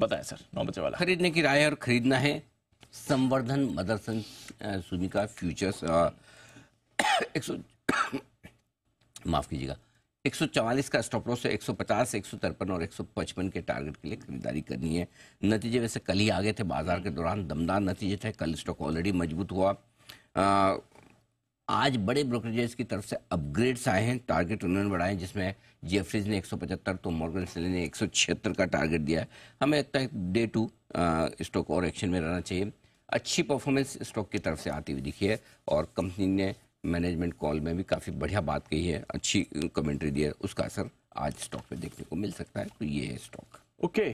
बताएं सर नौ बजे वाला खरीदने की राय और खरीदना है संवर्धन मदरसन सुमिका फ्यूचर्स एक सौ माफ़ कीजिएगा एक सौ चवालीस का स्टॉप लॉस है एक सौ पचास एक सौ तिरपन और एक सौ पचपन के टारगेट के लिए खरीदारी करनी है नतीजे वैसे कल ही आ गए थे बाजार के दौरान दमदार नतीजे थे कल स्टॉक ऑलरेडी मजबूत हुआ आज बड़े ब्रोकरेजेस की तरफ से अपग्रेड्स आए हैं टारगेट उन्होंने बढ़ाए जिसमें जेफ्रीज ने 175 तो मॉर्गन सेले ने एक तो का टारगेट दिया है हमें लगता है डे टू स्टॉक और एक्शन में रहना चाहिए अच्छी परफॉर्मेंस स्टॉक की तरफ से आती हुई दिखी है और कंपनी ने मैनेजमेंट कॉल में भी काफ़ी बढ़िया बात कही है अच्छी कमेंट्री दी है उसका असर आज स्टॉक पर देखने को मिल सकता है तो ये है स्टॉक ओके okay.